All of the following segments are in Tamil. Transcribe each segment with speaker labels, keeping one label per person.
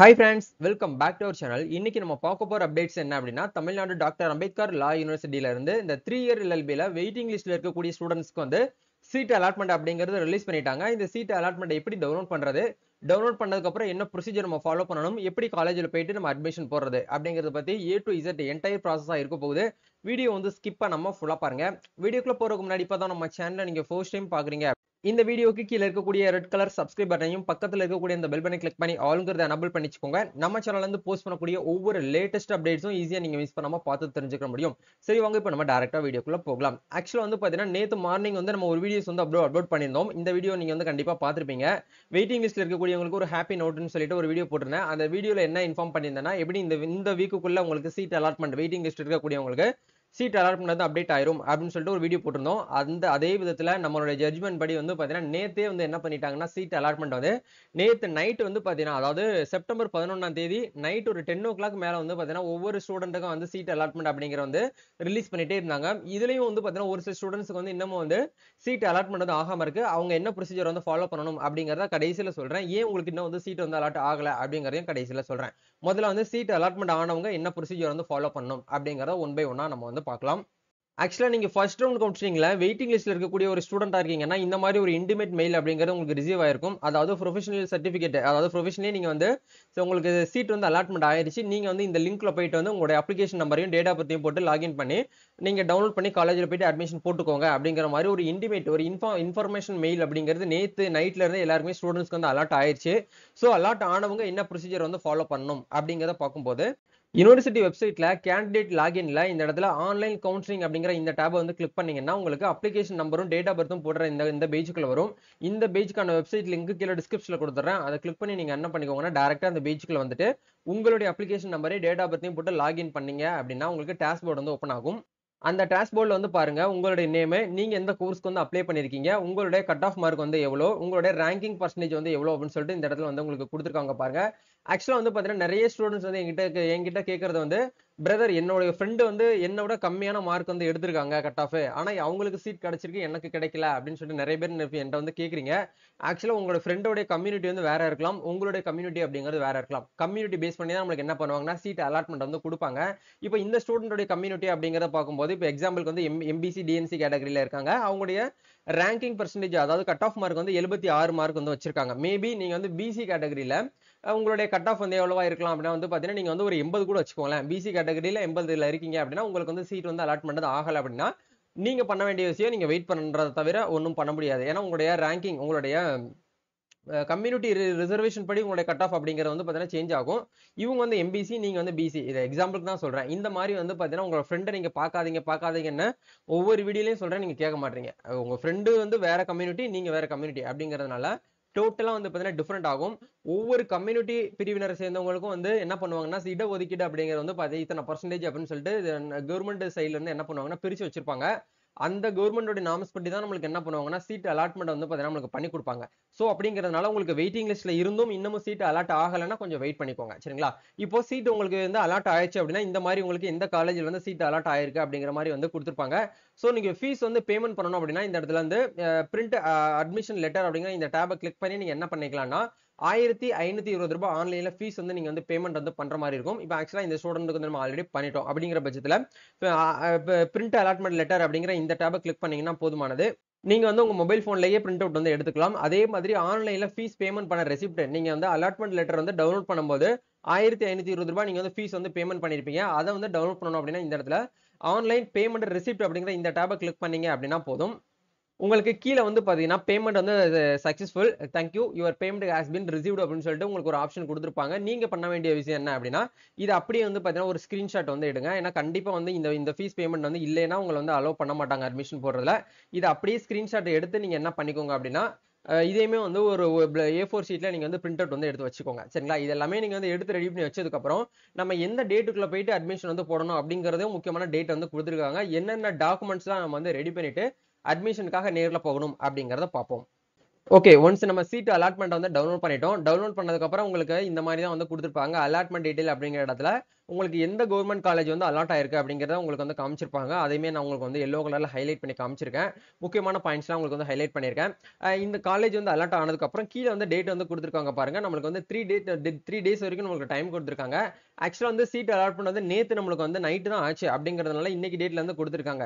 Speaker 1: hi friends welcome back to our channel இன்னைக்கு நம்ம பார்க்க போகிற அப்டேட்ஸ் என்ன அப்படின்னா தமிழ்நாடு டாக்டர் அம்பேத்கர் லா யூனிவர்சிட்டியில இருந்து இந்த த்ரீ இயர் எல்எல்பியில் வெயிட்டிங் லிஸ்ட்டில் இருக்கக்கூடிய ஸ்டூடெண்ட்ஸ்க்கு வந்து சீட் அலாட்மெண்ட் அப்படிங்கிறது ரிலீஸ் பண்ணிட்டாங்க இந்த சீட் அலாட்மெண்ட் எப்படி டவுன்லோட் பண்ணுறது டவுன்லோட் பண்ணதுக்கப்புறம் என்ன ப்ரொசீஜர் நம்ம ஃபாலோ பண்ணணும் எப்படி காலேஜில் போயிட்டு நம்ம அட்மிஷன் போடுறது அப்படிங்கிறத பற்றி ஏ டு இசட் என்டையர் ப்ராசஸாக இருக்க போகுது வீடியோ வந்து ஸ்கிப் நம்ம ஃபுல்லாக பாருங்கள் வீடியோக்குள்ளே போகிறதுக்கு முன்னாடி இப்போ தான் நம்ம சேனலை நீங்கள் ஃபர்ஸ்ட் டைம் பார்க்குறீங்க இந்த வீடியோக்கு கீழே இருக்கக்கூடிய ரெட் கலர் சப்ஸ்கிரைப் பட்டனையும் பக்கத்தில் இருக்கக்கூடிய இந்த பெல் பண்ணி கிளிக் பண்ணி ஆளுங்கிறத அனபிள் பண்ணிச்சுக்கோங்க நம்ம சேனல்லேருந்து போஸ்ட் பண்ணக்கூடிய ஒவ்வொரு லேட்டஸ்ட் அப்டேட்ஸும் ஈஸியாக நீங்கள் மிஸ் பண்ணாமல் பார்த்து தெரிஞ்சுக்க முடியும் சரி வாங்க இப்போ நம்ம டேரெக்டாக வீடியோக்குள்ளே போகலாம் ஆக்சுவலாக வந்து பார்த்தீங்கன்னா நேற்று மார்னிங் வந்து நம்ம ஒரு வீடியோஸ் வந்து அப்லோட் அப்லோட் பண்ணியிருந்தோம் இந்த வீடியோ நீங்கள் வந்து கண்டிப்பாக பார்த்துருப்பீங்க வெயிட்டிங் லிஸ்ட்டில் இருக்கக்கூடியவங்களுக்கு ஒரு ஹாப்பி நோட்டுன்னு சொல்லிட்டு ஒரு வீடியோ போட்டிருந்தேன் அந்த வீடியோவில் என்ன இன்ஃபார்ம் பண்ணியிருந்தேன்னா எப்படி இந்த இந்த வீக்குள்ளே உங்களுக்கு சீட் அலாட்மெண்ட் வெயிட்டிங் லிஸ்ட் இருக்கக்கூடியவங்களுக்கு சீட் அலாட்மெண்ட் வந்து அப்டேட் ஆயிரும் அப்படின்னு சொல்லிட்டு ஒரு வீடியோ போட்டிருந்தோம் அந்த அதே விதத்தில் நம்மளோட ஜட்ஜ்மெண்ட் படி வந்து பாத்தீங்கன்னா நேத்தே வந்து என்ன பண்ணிட்டாங்கன்னா சீட் அலாட்மெண்ட் வந்து நேற்று நைட் வந்து பாத்தீங்கன்னா அதாவது செப்டம்பர் பதினொன்னாம் தேதி நைட் ஒரு டென் ஓ கிளாக் மேலே வந்து பார்த்தீங்கன்னா ஒவ்வொரு ஸ்டூடெண்ட்டுக்கும் வந்து சீட் அலாட்மெண்ட் அப்படிங்கிற வந்து ரிலீஸ் பண்ணிட்டே இருந்தாங்க இதுலையும் வந்து பாத்தீங்கன்னா ஒரு சில ஸ்டூடெண்ட்ஸுக்கு வந்து இன்னமும் வந்து சீட் அலாட்மெண்ட் வந்து ஆகாமல் இருக்கு அவங்க என்ன ப்ரொசீஜர் வந்து ஃபாலோ பண்ணணும் அப்படிங்கிறத கடைசியில் சொல்கிறேன் ஏன் உங்களுக்கு இன்னும் வந்து சீட் வந்து அலாட் ஆகலை அப்படிங்கிறதையும் கடைசியில் சொல்கிறேன் முதல்ல வந்து சீட் அலாட்மெண்ட் ஆனவங்க என்ன ப்ரொசீஜர் வந்து ஃபாலோ பண்ணணும் அப்படிங்கிறத ஒன் பை ஒன்னா நம்ம வந்து வந்து பார்க்கலாம் ஆக்சுவலாக நீங்கள் ஃபர்ஸ்ட் ரவுண்ட் கவுன்சிலிங்கில் வெயிட்டிங் லிஸ்ட்டில் இருக்கக்கூடிய ஒரு ஸ்டூடெண்டாக இருக்கீங்கன்னா இந்த மாதிரி ஒரு இன்டிமேட் மெயில் அப்படிங்கிறது உங்களுக்கு ரிசீவ் ஆயிருக்கும் அதாவது ப்ரொஃபஷனல் சர்டிஃபிகேட் அதாவது ப்ரொஃபஷனே நீங்கள் வந்து ஸோ உங்களுக்கு சீட் வந்து அலாட்மெண்ட் ஆயிடுச்சு நீங்கள் வந்து இந்த லிங்க்கில் போயிட்டு வந்து உங்களுடைய அப்ளிகேஷன் நம்பரையும் டேட்டா பற்றியும் போட்டு லாகின் பண்ணி நீங்கள் டவுன்லோட் பண்ணி காலேஜில் போயிட்டு அட்மிஷன் போட்டுக்கோங்க அப்படிங்கிற மாதிரி ஒரு இன்டிமேட் ஒரு இன்ஃபார் இன்ஃபர்மேஷன் மெயில் அப்படிங்கிறது நேற்று இருந்து எல்லாருமே ஸ்டூடெண்ட்ஸ்க்கு வந்து அலாட் ஆயிருச்சு ஸோ அலாட் ஆனவங்க என்ன ப்ரொசீஜர் வந்து ஃபாலோ பண்ணணும் அப்படிங்கிறத பார்க்கும்போது யூனிவர்சிட்டி வெப்சைட்ல கேண்டிடேட் லாகின்ல இந்த இடத்துல ஆன்லைன் கவுன்சிலிங் அப்படிங்கிற இந்த டேபை வந்து கிளிக் பண்ணீங்கன்னா உங்களுக்கு அப்ளிகேஷன் நம்பரும் டேட் ஆஃப் பர்த்தும் போடுற இந்த இந்த பேஜுக்குள்ள வரும் இந்த பேஜுக்கான வெப்சைட் லிங்க் கீழே டிஸ்கிரிப்ஷனில் கொடுத்துறேன் அதை கிளிக் பண்ணி நீங்கள் என்ன பண்ணிக்கோங்கன்னா டேரெக்டாக அந்த பேஜுக்குள்ள வந்துட்டு உங்களுடைய அப்ளிகேஷன் நம்பரே டேட் ஆஃப் பர்த்தையும் போட்டு லாகின் பண்ணீங்க அப்படின்னா உங்களுக்கு டேஷ்போர்ட் வந்து ஓப்பன் ஆகும் அந்த டேஷ்போர்டில் வந்து பாருங்க உங்களுடைய நேமு நீங்கள் எந்த கோர்ஸ்க்கு வந்து அப்ளை பண்ணியிருக்கீங்க உங்களுடைய கட் ஆஃப் மார்க் வந்து எவ்வளோ உங்களுடைய ரேங்கிங் பர்சன்டேஜ் வந்து எவ்வளோ அப்படின்னு சொல்லிட்டு இந்த இடத்துல வந்து உங்களுக்கு கொடுத்துருக்காங்க பாருங்க ஆக்சுவலாக வந்து பார்த்தீங்கன்னா நிறைய ஸ்டூடெண்ட்ஸ் வந்து எங்கிட்ட எங்கிட்ட கேட்கறது வந்து பிரதர் என்னுடைய ஃப்ரெண்டு வந்து என்னை விட கம்மியான மார்க் வந்து எடுத்திருக்காங்க கட் ஆஃப் ஆனால் அவங்களுக்கு சீட் கிடச்சிருக்கு எனக்கு கிடைக்கல அப்படின்னு சொல்லிட்டு நிறைய பேர் என்கிட்ட வந்து கேட்குறீங்க ஆக்சுவலாக உங்களோட ஃப்ரெண்டோடைய கம்யூனிட்டி வந்து வேற இருக்கலாம் உங்களுடைய கம்யூனிட்டி அப்படிங்கிறது வேற இருக்கலாம் கம்யூனிட்டி பேஸ் பண்ணி தான் நம்மளுக்கு என்ன பண்ணுவாங்கன்னா சீட் அலாட்மெண்ட் வந்து கொடுப்பாங்க இப்போ இந்த ஸ்டூடெண்டோடைய கம்யூனிட்டி அப்படிங்கிறத பார்க்கும்போது இப்போ எக்ஸாம்பிளுக்கு வந்து எம் எம்பிசி டிஎன்சி கேட்டகரியில் இருக்காங்க அவங்களுடைய ரேங்கிங் பர்சன்டேஜ் அதாவது கட் ஆஃப் மார்க் வந்து எழுபத்தி ஆறு மார்க் வந்து வச்சிருக்காங்க மேபி நீங்கள் வந்து பிசி கேட்டகரியில் உங்களுடைய கட் ஆஃப் வந்து எவ்வளவா இருக்கலாம் அப்படின்னா வந்து பார்த்தீங்கன்னா நீங்கள் வந்து ஒரு எண்பது கூட வச்சுக்கோங்களேன் பிசி கேட்டகரியில எண்பதுல இருக்கீங்க அப்படின்னா உங்களுக்கு வந்து சீட் வந்து அலாட் பண்ணது ஆகல அப்படின்னா நீங்கள் பண்ண வேண்டிய விஷயம் நீங்கள் வெயிட் பண்றதை தவிர ஒன்றும் பண்ண முடியாது ஏன்னா உங்களுடைய ரேங்கிங் உங்களுடைய கம்யூனிட்டி ரிசர்வேஷன் படி உங்களுடைய கட் ஆஃப் அப்படிங்கிறது வந்து பார்த்தீங்கன்னா சேஞ்ச் ஆகும் இவங்க வந்து எம்பிசி நீங்கள் வந்து பிசி இதை எக்ஸாம்பிளுக்கு தான் சொல்கிறேன் இந்த மாதிரி வந்து பார்த்தீங்கன்னா உங்களோட ஃப்ரெண்டை நீங்கள் பார்க்காதீங்க பார்க்காதீங்கன்னு ஒவ்வொரு வீடியோலையும் சொல்கிறேன் நீங்கள் கேட்க மாட்டீங்க உங்கள் ஃப்ரெண்டு வந்து வேற கம்யூனிட்டி நீங்கள் வேற கம்யூனிட்டி அப்படிங்கிறதுனால டோட்டலாக வந்து பார்த்தீங்கன்னா டிஃப்ரெண்ட் ஆகும் ஒவ்வொரு கம்யூனிட்டி பிரிவினரை சேர்ந்தவங்களுக்கும் வந்து என்ன பண்ணுவாங்கன்னா இடஒதுக்கீடு அப்படிங்கிறது வந்து இத்தனை பர்சன்டேஜ் அப்படின்னு சொல்லிட்டு கவர்மெண்ட் சைட்லேருந்து என்ன பண்ணுவாங்கன்னா பிரித்து வச்சிருப்பாங்க அந்த கவர்மெண்டோட நாம்ஸ் பண்ணி தான் நம்மளுக்கு என்ன பண்ணுவாங்கன்னா சீட் அலாட்மெண்ட் வந்து பார்த்தீங்கன்னா நம்மளுக்கு பண்ணி கொடுப்பாங்க ஸோ அப்படிங்கிறதுனால உங்களுக்கு வெயிட்டிங் லிஸ்ட்டில் இருந்தும் இன்னமும் சீட் அலாட் ஆகலைன்னா கொஞ்சம் வெயிட் பண்ணிக்கோங்க சரிங்களா இப்போ சீட் உங்களுக்கு வந்து அலாட் ஆயிடுச்சு அப்படின்னா இந்த மாதிரி உங்களுக்கு இந்த காலேஜில் வந்து சீட் அலாட் ஆயிருக்கு அப்படிங்கிற மாதிரி வந்து கொடுத்துருப்பாங்க ஸோ நீங்கள் ஃபீஸ் வந்து பேமெண்ட் பண்ணணும் அப்படின்னா இந்த இடத்துல வந்து பிரிண்ட் அட்மிஷன் லெட்டர் அப்படிங்கிற இந்த டேபை கிளிக் பண்ணி நீங்கள் என்ன பண்ணிக்கலாம்னா ஆயிரத்தி ஐநூற்றி இருபது ரூபாய் ஆன்லைனில் ஃபீஸ் வந்து நீங்கள் வந்து பேமெண்ட் வந்து பண்ணுற மாதிரி இருக்கும் இப்போ ஆக்சுவலாக இந்த ஸ்டூடெண்ட்டுக்கு வந்து நம்ம ஆல்ரெடி பண்ணிட்டோம் அப்படிங்கிற பட்சத்தில் பிரிண்ட் அலாட்மெண்ட் லெட்டர் அப்படிங்கிற இந்த டேப் கிளிக் பண்ணீங்கன்னா போதுமானது நீங்கள் வந்து உங்கள் மொபைல் ஃபோன்லேயே பிரிண்ட் அவுட் வந்து எடுத்துக்கலாம் அதே மாதிரி ஆன்லைனில் ஃபீஸ் பேமெண்ட் பண்ண ரெசிப்ட் நீங்கள் வந்து அலாட்மெண்ட் லெட்டர் வந்து டவுன்லோட் பண்ணும்போது ஆயிரத்தி ஐநூற்றி இருபது ரூபாய் நீங்கள் வந்து ஃபீஸ் வந்து பேமெண்ட் பண்ணிருப்பீங்க அதை வந்து டவுன்லோட் பண்ணணும் அப்படின்னா இந்த இடத்துல ஆன்லைன் பேமெண்ட் ரெசிப்ட் அப்படிங்கிற இந்த டேப்பை கிளிக் பண்ணீங்க அப்படின்னா போதும் உங்களுக்கு கீழே வந்து பார்த்தீங்கன்னா பேமெண்ட் வந்து successful thank you your payment has been received அப்படின்னு சொல்லிட்டு உங்களுக்கு ஒரு ஆப்ஷன் கொடுத்துருப்பாங்க நீங்கள் பண்ண வேண்டிய விஷயம் என்ன அப்படின்னா இது அப்படியே வந்து பார்த்தீங்கன்னா ஒரு ஸ்க்ரீன்ஷாட் வந்து எடுங்க ஏன்னா கண்டிப்பாக வந்து இந்த இந்த ஃபீஸ் பேமெண்ட் வந்து இல்லைன்னா உங்களை வந்து அலோவ் பண்ண மாட்டாங்க அட்மிஷன் போடுறதுல இது அப்படியே ஸ்க்ரீன்ஷாட் எடுத்து நீங்கள் என்ன பண்ணிக்கோங்க அப்படின்னா இதையுமே வந்து ஒரு ஏ ஃபோர் ஷீட்டில் நீங்கள் வந்து பிரிண்ட் அவுட் வந்து எடுத்து வச்சுக்கோங்க சரிங்களா இது எல்லாமே நீங்கள் வந்து எடுத்து ரெடி பண்ணி வச்சதுக்கப்புறம் நம்ம எந்த டேட்டுக்குள்ளே போயிட்டு அட்மிஷன் வந்து போடணும் அப்படிங்கிறதே முக்கியமான டேட் வந்து கொடுத்துருக்காங்க என்னென்ன டாக்குமெண்ட்ஸ்லாம் நம்ம வந்து ரெடி பண்ணிவிட்டு அட்மிஷனுக்காக நேரில் போகணும் அப்படிங்கிறத பார்ப்போம் ஓகே ஒன்ஸ் நம்ம சீட்டு அலாட்மெண்ட்டை வந்து டவுன்லோட் பண்ணிட்டோம் டவுன்லோட் பண்ணதுக்கப்புறம் உங்களுக்கு இந்த மாதிரி தான் வந்து கொடுத்துருப்பாங்க அலாட்மெண்ட் டீட்டெயில் அப்படிங்கிற இடத்துல உங்களுக்கு எந்த கவர்மெண்ட் காலேஜ் வந்து அலாட் ஆயிருக்கு அப்படிங்கிறத உங்களுக்கு வந்து காமிச்சிருப்பாங்க அதையுமே நான் உங்களுக்கு வந்து எல்லோ கலரில் ஹைலைட் பண்ணி காமிச்சிருக்கேன் முக்கியமான பாயிண்ட்ஸ்லாம் உங்களுக்கு வந்து ஹைலைட் பண்ணியிருக்கேன் இந்த காலேஜ் வந்து அலாட் ஆனதுக்கப்புறம் கீழே வந்து டேட் வந்து கொடுத்துருக்காங்க பாருங்க நம்மளுக்கு வந்து த்ரீ டேட் த்ரீ டேஸ் வரைக்கும் நம்மளுக்கு டைம் கொடுத்துருக்காங்க ஆக்சுவலாக வந்து சீட் அலாட் பண்ணது நேற்று நம்மளுக்கு வந்து நைட்டு தான் ஆச்சு அப்படிங்கிறதுனால இன்றைக்கி டேட்டில் வந்து கொடுத்துருக்காங்க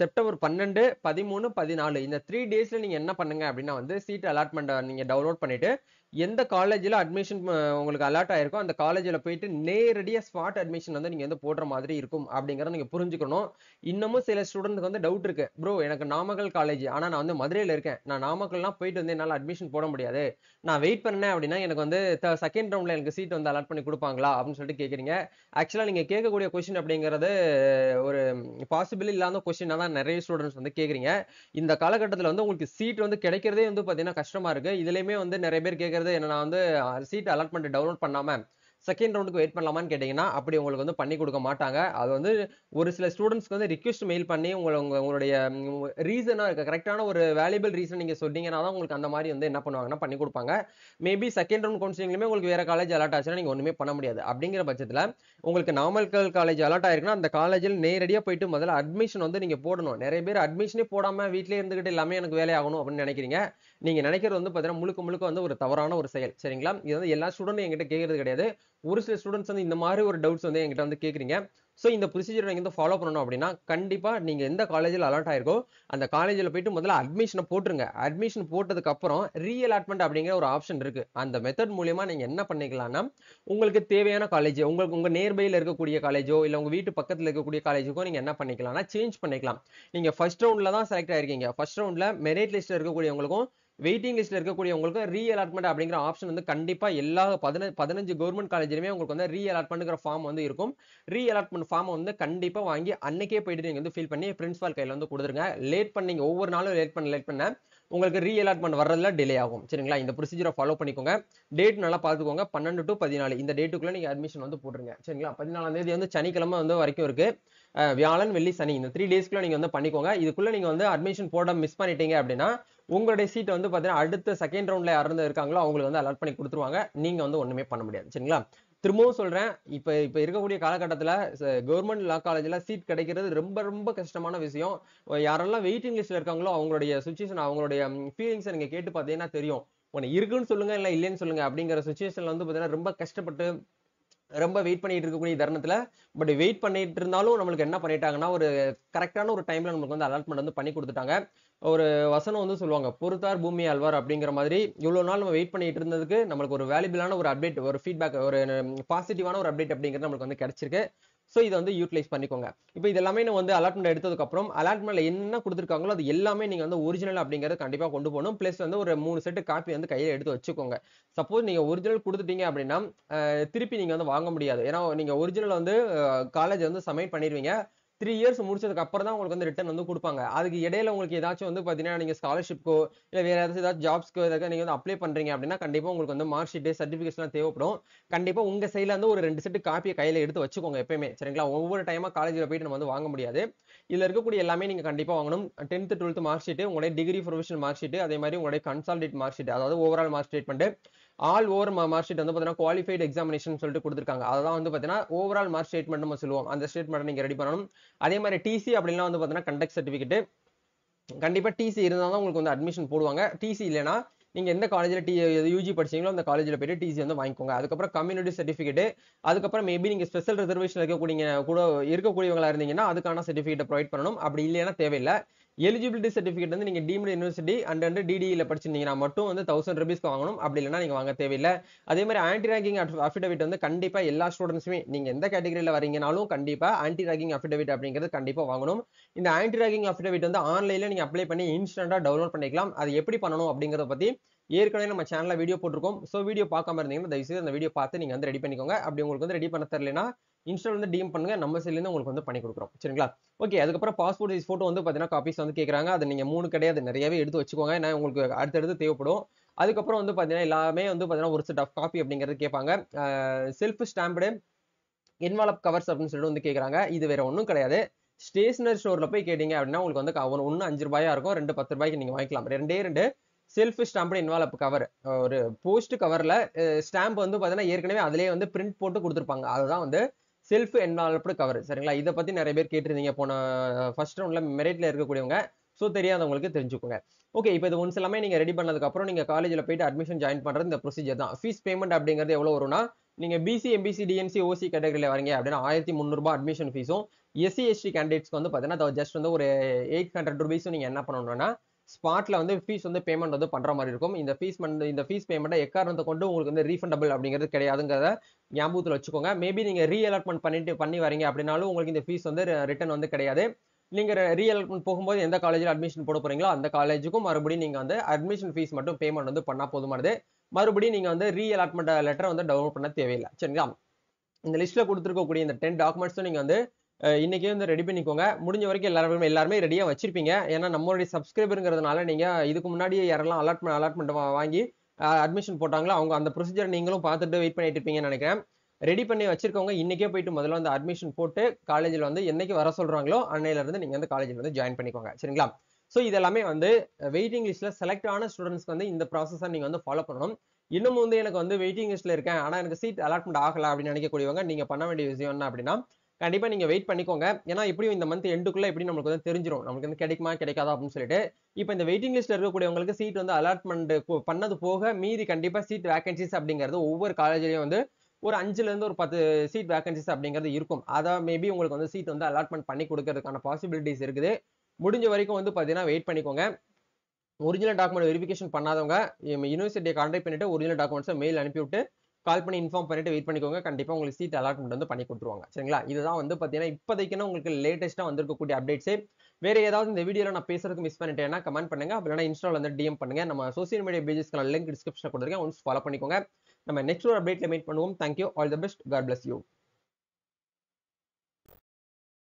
Speaker 1: செப்டம்பர் பன்னெண்டு பதிமூணு பதினாலு இந்த த்ரீ டேஸில் நீங்கள் என்ன பண்ணுங்க அப்படின்னா வந்து சீட் அலாட்மெண்ட்டை நீங்கள் டவுன்லோட் பண்ணிவிட்டு எந்த காலேஜில் அட்மிஷன் உங்களுக்கு அலாட் ஆயிருக்கும் அந்த காலேஜில் போயிட்டு நேரடியாக ஸ்பாட் அட்மிஷன் வந்து நீங்கள் வந்து போடுற மாதிரி இருக்கும் அப்படிங்கிறத நீங்கள் புரிஞ்சுக்கணும் இன்னமும் சில ஸ்டூடெண்ட்ஸ்க்கு வந்து டவுட் இருக்கு ப்ரோ எனக்கு நாமக்கல் காலேஜ் ஆனால் நான் வந்து மதுரையில் இருக்கேன் நான் நாமக்கல்லாம் போயிட்டு வந்து என்னால் அட்மிஷன் போட முடியாது நான் வெயிட் பண்ணேன் அப்படின்னா எனக்கு வந்து செகண்ட் ரவுண்டில் எனக்கு சீட் வந்து அலாட் பண்ணி கொடுப்பாங்களா அப்படின்னு சொல்லிட்டு கேட்குறீங்க ஆக்சுவலாக நீங்கள் கேட்கக்கூடிய கொஷின் அப்படிங்கிறது ஒரு பாசிபிள் இல்லாத கொஸ்டினாக தான் நிறைய ஸ்டூடெண்ட்ஸ் வந்து கேட்குறீங்க இந்த காலகட்டத்தில் வந்து உங்களுக்கு சீட் வந்து கிடைக்கிறதே வந்து பார்த்தீங்கன்னா கஷ்டமாக இருக்குது இதுலேயுமே வந்து நிறைய பேர் கேட்குறது பண்ணுறது என்ன நான் வந்து சீட் அலாட்மெண்ட் டவுன்லோட் பண்ணாமல் செகண்ட் ரவுண்டுக்கு வெயிட் பண்ணலாமான்னு கேட்டிங்கன்னா அப்படி உங்களுக்கு வந்து பண்ணி கொடுக்க மாட்டாங்க அது வந்து ஒரு சில ஸ்டூடெண்ட்ஸ்க்கு வந்து ரிக்வெஸ்ட் மெயில் பண்ணி உங்களை உங்கள் உங்களுடைய ரீசனாக இருக்குது கரெக்டான ஒரு வேல்யூபிள் ரீசன் நீங்கள் சொன்னீங்கன்னா தான் உங்களுக்கு அந்த மாதிரி வந்து என்ன பண்ணுவாங்கன்னா பண்ணி கொடுப்பாங்க மேபி செகண்ட் ரவுண்ட் கவுன்சிலிங்லேயுமே உங்களுக்கு வேறு காலேஜ் அலாட் ஆச்சுன்னா நீங்கள் ஒன்றுமே பண்ண முடியாது அப்படிங்கிற பட்சத்தில் உங்களுக்கு நாமக்கல் காலேஜ் அலாட் ஆயிருக்குன்னா அந்த காலேஜில் நேரடியாக போயிட்டு முதல்ல அட்மிஷன் வந்து நீங்கள் போடணும் நிறைய பேர் அட்மிஷனே போடாமல் வீட்டிலே இருந்துக்கிட்டு எல்லாமே எனக்கு வேலையாகணும் அப்படின்னு நினைக்கிறீங்க நீங்க நினைக்கிறது வந்து பாத்தீங்கன்னா முழுக்க முழுக்க வந்து ஒரு தவறான ஒரு செயல் சரிங்களா இது வந்து எல்லா ஸ்டூடெண்ட் எங்கிட்ட கேட்கறது கிடையாது ஒரு சில ஸ்டூடெண்ட்ஸ் வந்து இந்த மாதிரி ஒரு டவுட்ஸ் வந்து எங்கிட்ட வந்து கேட்குறீங்க ஸோ இந்த ப்ரொசீஜர் நீங்கள் வந்து ஃபாலோ பண்ணணும் அப்படின்னா கண்டிப்பாக நீங்கள் எந்த காலேஜில் அலாட் ஆயிருக்கோ அந்த காலேஜில் போயிட்டு முதல்ல அட்மிஷனை போட்டுருங்க அட்மிஷன் போட்டதுக்கப்புறம் அலாட்மெண்ட் அப்படிங்கிற ஒரு ஆப்ஷன் இருக்குது அந்த மெத்தட் மூலியமாக நீங்கள் என்ன பண்ணிக்கலாம்னா உங்களுக்கு தேவையான காலேஜ் உங்களுக்கு உங்கள் நேர்பையில் இருக்கக்கூடிய காலேஜோ இல்லை உங்கள் வீட்டு பக்கத்தில் இருக்கக்கூடிய காலேஜுக்கோ நீங்கள் என்ன பண்ணிக்கலாம்னா சேஞ்ச் பண்ணிக்கலாம் நீங்கள் ஃபர்ஸ்ட் ரவுண்டில் தான் செலக்ட் ஆயிருக்கீங்க ஃபர்ஸ்ட் ரவுண்டில் மெரிட் லிஸ்ட்டில் இருக்கக்கூடியவங்களுக்கும் வெயிட்டிங் லிஸ்ட்டில் இருக்கக்கூடிய உங்களுக்கு ரீ அலாட்மெண்ட் அப்படிங்கிற ஆப்ஷன் வந்து கண்டிப்பாக எல்லா பதினஞ்சு பதினஞ்சு கவர்மெண்ட் காலேஜ்லையுமே உங்களுக்கு வந்து ரீ அலாட்மெண்ட்ங்கிற ஃபார்ம் வந்து இருக்கும் ரீ அலாட்மெண்ட் ஃபார்ம் வந்து கண்டிப்பாக வாங்கி அன்னைக்கே போயிட்டு நீங்கள் வந்து ஃபில் பண்ணி பிரின்ஸ்பால் கையில் வந்து கொடுத்துருங்க லேட் பண்ணீங்க ஒவ்வொரு நாளும் லேட் பண்ண லேட் பண்ண உங்களுக்கு ரீ அலாட்மெண்ட் வர்றதுல டிலே ஆகும் சரிங்களா இந்த ப்ரொசீஜரை ஃபாலோ பண்ணிக்கோங்க டேட் நல்லா பார்த்துக்கோங்க பன்னெண்டு டு பதினாலு இந்த டேட்டுக்குள்ளே நீங்கள் அட்மிஷன் வந்து போட்டுருங்க சரிங்களா பதினாலாம் தேதி வந்து சனிக்கிழமை வந்து வரைக்கும் இருக்கு வியாழன் வெள்ளி சனி இந்த த்ரீ டேஸ்க்குள்ள நீங்கள் வந்து பண்ணிக்கோங்க இதுக்குள்ள நீங்கள் வந்து அட்மிஷன் போட மிஸ் பண்ணிட்டீங்க அப்படின்னா உங்களுடைய சீட் வந்து பார்த்தீங்கன்னா அடுத்த செகண்ட் ரவுண்டில் யாருந்து இருக்காங்களோ அவங்களுக்கு வந்து அலாட் பண்ணி கொடுத்துருவாங்க நீங்கள் வந்து ஒன்றுமே பண்ண முடியாது சரிங்களா திரும்பவும் சொல்றேன் இப்ப இப்ப இருக்கக்கூடிய காலகட்டத்துல கவர்மெண்ட் லா காலேஜ்ல சீட் கிடைக்கிறது ரொம்ப ரொம்ப கஷ்டமான விஷயம் யாரெல்லாம் வெயிட்டிங் லிஸ்ட்ல இருக்காங்களோ அவங்களுடைய சுச்சுவேஷன் அவங்களுடைய ஃபீலிங்ஸை நீங்க கேட்டு பார்த்தீங்கன்னா தெரியும் உனக்கு இருக்குன்னு சொல்லுங்க இல்ல இல்லைன்னு சொல்லுங்க அப்படிங்கிற சுச்சுவேஷன்ல வந்து பாத்தீங்கன்னா ரொம்ப கஷ்டப்பட்டு ரொம்ப வெயிட் பண்ணிட்டு இருக்கக்கூடிய தருணத்துல பட் வெயிட் பண்ணிட்டு இருந்தாலும் நம்மளுக்கு என்ன பண்ணிட்டாங்கன்னா ஒரு கரெக்டான ஒரு டைம்ல நம்மளுக்கு வந்து அலாட்மெண்ட் வந்து பண்ணி கொடுத்துட்டாங்க ஒரு வசனம் வந்து சொல்லுவாங்க பொறுத்தார் பூமி அல்வார் அப்படிங்கிற மாதிரி இவ்வளோ நாள் நம்ம வெயிட் பண்ணிட்டு இருந்ததுக்கு நம்மளுக்கு ஒரு வேல்யூபிளான ஒரு அப்டேட் ஒரு ஃபீட்பேக் ஒரு பாசிட்டிவான ஒரு அப்டேட் அப்படிங்கிறது நம்மளுக்கு வந்து கிடைச்சிருக்கு ஸோ இதை வந்து யூட்டிலைஸ் பண்ணிக்கோங்க இப்போ இது எல்லாமே நான் வந்து அலாட்மெண்ட் எடுத்ததுக்கப்புறம் அலாட்மெண்ட்டில் என்ன கொடுத்துருக்காங்களோ அது எல்லாமே நீங்கள் வந்து ஒரிஜினல் அப்படிங்கிறத கண்டிப்பாக கொண்டு போகணும் ப்ளஸ் வந்து ஒரு மூணு செட்டு காப்பி வந்து கையில் எடுத்து வச்சுக்கோங்க சப்போஸ் நீங்கள் ஒரிஜினல் கொடுத்துட்டீங்க அப்படின்னா திருப்பி நீங்கள் வந்து வாங்க முடியாது ஏன்னா நீங்கள் ஒரிஜினல் வந்து காலேஜ் வந்து சப்மிட் பண்ணிடுவீங்க த்ரீ இயர்ஸ் முடிச்சதுக்கு அப்புறம் தான் உங்களுக்கு வந்து ரிட்டர்ன் வந்து கொடுப்பாங்க அதுக்கு இடையில உங்களுக்கு ஏதாச்சும் வந்து பார்த்தீங்கன்னா நீங்கள் ஸ்காலர்ஷிப்போ இல்லை வேறு ஏதாச்சும் ஏதாவது ஜாப்ஸ்க்கோ ஏதாவது நீங்கள் வந்து அப்ளை பண்ணுறீங்க அப்படின்னா கண்டிப்பாக உங்களுக்கு வந்து மார்க் ஷீட்டு சர்டிஃபிகேட்ஸ்லாம் தேவைப்படும் கண்டிப்பாக உங்கள் சைடில் வந்து ஒரு ரெண்டு செட்டு காப்பியை கையில் எடுத்து வச்சுக்கோங்க எப்பயுமே சரிங்களா ஒவ்வொரு டைமாக காலேஜில் போயிட்டு நம்ம வந்து வாங்க முடியாது இதில் இருக்கக்கூடிய எல்லாமே நீங்கள் கண்டிப்பாக வாங்கணும் டென்த்து டுவெல்த் மார்க் ஷீட்டு உங்களுடைய டிகிரி ப்ரொஃபஷனல் மார்க் ஷீட்டு அதே மாதிரி உங்களுடைய கன்சாலிடேட் மார்க் ஷீட் அதாவது overall mark statement all over mark sheet வந்து பார்த்தீங்கன்னா குவாலிஃபைட் எக்ஸாமினேஷன் சொல்லிட்டு கொடுத்துருக்காங்க அதான் வந்து பார்த்தீங்கன்னா ஓவரால் மார்க் ஸ்டேட்மெண்ட் நம்ம சொல்லுவோம் அந்த ஸ்டேட்மெண்ட் நீங்கள் ரெடி பண்ணணும் அதே மாதிரி டிசி அப்படின்னா வந்து பார்த்தீங்கன்னா கண்டக்ட் சர்டிஃபிகேட் கண்டிப்பாக டிசி இருந்தால் தான் உங்களுக்கு வந்து அட்மிஷன் போடுவாங்க டிசி இல்லைனா நீங்கள் எந்த காலேஜில் டி யூஜி படிச்சீங்களோ அந்த காலேஜில் போய்ட்டு டிசி வந்து வாங்கிக்கோங்க அதுக்கப்புறம் கம்யூனிட்டி சர்டிஃபிகேட்டு அதுக்கப்புறம் மேபி நீங்கள் ஸ்பெஷல் ரிசர்வேஷன் இருக்கக்கூடிய கூட இருக்கக்கூடியவங்களா இருந்தீங்கன்னா அதுக்கான சர்டிஃபிகேட்டை ப்ரொவைட் பண்ணணும் அப்படி இல்லைன்னா தேவையில்லை எலிஜிபிலிட்டி சர்டிஃபிகேட் வந்து நீங்கள் டீம்டு யூனிவர்சிட்டி அண்ட் அண்ட் டிடியில் படிச்சிருந்தீங்கன்னா மட்டும் வந்து தௌசண்ட் ருபீஸ்க்கு வாங்கணும் அப்படி இல்லைனா நீங்கள் வாங்க தேவையில்லை அதே மாதிரி ஆன்டி ரேக்கிங் அஃபிடவிட் வந்து கண்டிப்பாக எல்லா ஸ்டூடெண்ட்ஸுமே நீங்கள் எந்த கேட்டகரியில் வரீங்கனாலும் கண்டிப்பாக ஆன்டி ரேக்கிங் அஃபிடவிட் அப்படிங்கிறது கண்டிப்பாக வாங்கணும் இந்த ஆன்டி ரேக்கிங் அஃபிடவிட் வந்து ஆன்லைனில் நீங்கள் அப்ளை பண்ணி இன்ஸ்டண்டாக டவுன்லோட் பண்ணிக்கலாம் அது எப்படி பண்ணணும் அப்படிங்கிறத பற்றி ஏற்கனவே நம்ம சேனலில் வீடியோ போட்டிருக்கோம் ஸோ வீடியோ பார்க்காம இருந்தீங்கன்னா தயவுசெய்து அந்த வீடியோ பார்த்து நீங்கள் வந்து ரெடி பண்ணிக்கோங்க அப்படி உங்களுக்கு வந்து ரெடி பண்ண தெரியலனா இன்ஸ்டால் வந்து டிஎம் பண்ணுங்க நம்ம சைட்லேருந்து உங்களுக்கு வந்து பண்ணி கொடுக்குறோம் சரிங்களா ஓகே அதுக்கப்புறம் பாஸ்போர்ட் சைஸ் ஃபோட்டோ வந்து பார்த்தீங்கன்னா காப்பீஸ் வந்து கேட்குறாங்க அதை நீங்கள் மூணு கிடையாது நிறையவே எடுத்து வச்சுக்கோங்க ஏன்னா உங்களுக்கு அடுத்தடுத்து தேவைப்படும் அதுக்கப்புறம் வந்து பார்த்தீங்கன்னா எல்லாமே வந்து பார்த்தீங்கன்னா ஒரு செட் ஆஃப் காப்பி அப்படிங்கிறது கேட்பாங்க செல்ஃப் ஸ்டாம்புடு என்வாலப் கவர்ஸ் அப்படின்னு சொல்லிட்டு வந்து கேட்குறாங்க இது வேற ஒன்றும் கிடையாது ஸ்டேஷனரி ஸ்டோரில் போய் கேட்டிங்க அப்படின்னா உங்களுக்கு வந்து ஒன்று அஞ்சு ரூபாயாக இருக்கும் ரெண்டு பத்து ரூபாய்க்கு நீங்கள் வாங்கிக்கலாம் ரெண்டே ரெண்டு செல்ஃப் ஸ்டாம்ப்டு இன்வால்வ் கவர் ஒரு போஸ்ட் கவரில் ஸ்டாம்ப் வந்து பார்த்தீங்கன்னா ஏற்கனவே அதிலே வந்து பிரிண்ட் போட்டு கொடுத்துருப்பாங்க அதுதான் வந்து செல்ஃப் என்வால்ப்டு கவர் சரிங்களா இதை பற்றி நிறைய பேர் கேட்டிருந்தீங்க போன ஃபர்ஸ்ட் ரவுண்டில் மெரிட்டில் இருக்கக்கூடியவங்க ஸோ தெரியாதவங்களுக்கு தெரிஞ்சுக்கோங்க ஓகே இப்போ இது ஒன்ஸ் எல்லாமே நீங்கள் ரெடி பண்ணதுக்கப்புறம் நீங்கள் காலேஜில் போயிட்டு அட்மிஷன் ஜாயின் பண்ணுறது இந்த ப்ரொசீஜர் தான் ஃபீஸ் பேமெண்ட் அப்படிங்கிறது எவ்வளோ வரும்னா நீங்கள் பிசி எம்பிசி டிஎன்சி ஓசி கேட்டகரியில் வரீங்க அப்படின்னா ஆயிரத்தி முந்நூறுபா அட்மிஷன் ஃபீஸும் எஸ்சி எஸ்டி கேண்டிடேட்ஸ்க்கு வந்து பார்த்தீங்கன்னா ஜஸ்ட் வந்து ஒரு எயிட் ஹண்ட்ரட் ருபீஸும் நீங்கள் என்ன பண்ணணும்னா ஸ்பாட்டில் வந்து ஃபீஸ் வந்து பேமெண்ட் வந்து பண்ணுற மாதிரி இருக்கும் இந்த ஃபீஸ் இந்த ஃபீஸ் பேமெண்ட்டை எக்காரணத்தை கொண்டு உங்களுக்கு வந்து ரீஃபண்டபிள் அப்படிங்கிறது கிடையாதுங்கிறத ஞாபகத்தில் வச்சுக்கோங்க மேபி நீங்கள் ரீ அலாட்மெண்ட் பண்ணிட்டு பண்ணி வரீங்க அப்படின்னாலும் உங்களுக்கு இந்த ஃபீஸ் வந்து ரிட்டர்ன் வந்து கிடையாது நீங்கள் ரீ அலாட்மெண்ட் போகும்போது எந்த காலேஜில் அட்மிஷன் போட போகிறீங்களோ அந்த காலேஜுக்கும் மறுபடியும் நீங்கள் வந்து அட்மிஷன் ஃபீஸ் மட்டும் பேமெண்ட் வந்து பண்ணால் போதுமானது மறுபடியும் நீங்கள் வந்து ரீ அலாட்மெண்ட் வந்து டவுன்லோட் பண்ண தேவையில்லை சரிங்களா இந்த லிஸ்ட்டில் கொடுத்துருக்கக்கூடிய இந்த டென் டாக்குமெண்ட்ஸும் நீங்கள் வந்து இன்னைக்கே வந்து ரெடி பண்ணிக்கோங்க முடிஞ்ச வரைக்கும் எல்லாருமே எல்லாருமே ரெடியாக வச்சிருப்பீங்க ஏன்னா நம்மளுடைய சப்ஸ்கிரைபருங்கிறதுனால நீங்கள் இதுக்கு முன்னாடி யாரெல்லாம் அலாட்மெண்ட் அலாட்மெண்ட் வாங்கி அட்மிஷன் போட்டாங்களோ அவங்க அந்த ப்ரொசீஜர் நீங்களும் பார்த்துட்டு வெயிட் பண்ணிட்டு இருப்பீங்கன்னு நினைக்கிறேன் ரெடி பண்ணி வச்சிருக்கவங்க இன்றைக்கே போயிட்டு முதல்ல வந்து அட்மிஷன் போட்டு காலேஜில் வந்து என்னைக்கு வர சொல்கிறாங்களோ அன்னையிலேருந்து நீங்கள் வந்து காலேஜில் வந்து ஜாயின் பண்ணிக்கோங்க சரிங்களா ஸோ இதெல்லாமே வந்து வெயிட்டிங் லிஸ்ட்டில் செலக்ட் ஆன ஸ்டூடெண்ட்ஸ்க்கு வந்து இந்த ப்ராசஸை நீங்கள் வந்து ஃபாலோ பண்ணணும் இன்னும் வந்து எனக்கு வந்து வெயிட்டிங் லிஸ்ட்டில் இருக்கேன் ஆனால் எனக்கு சீட் அலாட்மெண்ட் ஆகலை அப்படின்னு நினைக்கக்கூடியவங்க நீங்கள் பண்ண வேண்டிய விஷயம் என்ன அப்படின்னா கண்டிப்பாக நீங்கள் வெயிட் பண்ணிக்கோங்க ஏன்னா எப்படியும் இந்த மந்த் எண்டுக்குள்ளே எப்படி நம்மளுக்கு வந்து தெரிஞ்சிடும் நமக்கு வந்து கிடைக்குமா கிடைக்காதா அப்படின்னு சொல்லிட்டு இப்போ இந்த வெயிட்டிங் லிஸ்ட்டில் இருக்கக்கூடியவங்களுக்கு சீட் வந்து அலாட்மெண்ட் பண்ணது போக மீதி கண்டிப்பாக சீட் வேக்கன்சிஸ் அப்படிங்கிறது ஒவ்வொரு காலேஜ்லேயும் வந்து ஒரு அஞ்சுலேருந்து ஒரு பத்து சீட் வேக்கன்சிஸ் அப்படிங்கிறது இருக்கும் அதான் மேபி உங்களுக்கு வந்து சீட் வந்து அலாட்மெண்ட் பண்ணி கொடுக்கறதுக்கான பாசிபிலிட்டிஸ் இருக்குது முடிஞ்ச வரைக்கும் வந்து பார்த்தீங்கன்னா வெயிட் பண்ணிக்கோங்க ஒரிஜினல் டாக்குமெண்ட் வெரிஃபிகேஷன் பண்ணாதவங்க யூனிவர்சிட்டியை கான்டாக்ட் பண்ணிவிட்டு ஒரிஜினல் டாக்குமெண்ட்ஸை மெயில் அனுப்பிவிட்டு கால் பண்ணி இன்ஃபார்ம் பண்ணிட்டு வெயிட் பண்ணிக்கோங்க கண்டிப்பாக உங்களுக்கு சீட் அலாட்மெண்ட் வந்து பண்ணி கொடுத்துருவாங்க சரிங்களா இதுதான் வந்து பார்த்தீங்கன்னா இப்போதைக்குன்னு உங்களுக்கு லேட்டஸ்ட்டாக வந்திருக்கக்கூடிய அப்டேட்ஸே வேறு ஏதாவது இந்த வீடியோவில் நான் பேசுறதுக்கு மிஸ் பண்ணிட்டேன்னா கமெண்ட் பண்ணுங்க அப்படின்னா இன்ஸ்டாவில் வந்து டிஎம் பண்ணுங்க நம்ம சோசியல் மீடியா பேஜஸ்க்கான லிங்க் டிஸ்கிரிப்ஷன் கொடுத்துருக்கேன் ஒன்ஸ் ஃபாலோ பண்ணிக்கோங்க நம்ம நெக்ஸ்ட் ஒரு அப்டேட்டில் மீட் பண்ணுவோம் thank you all the best God bless you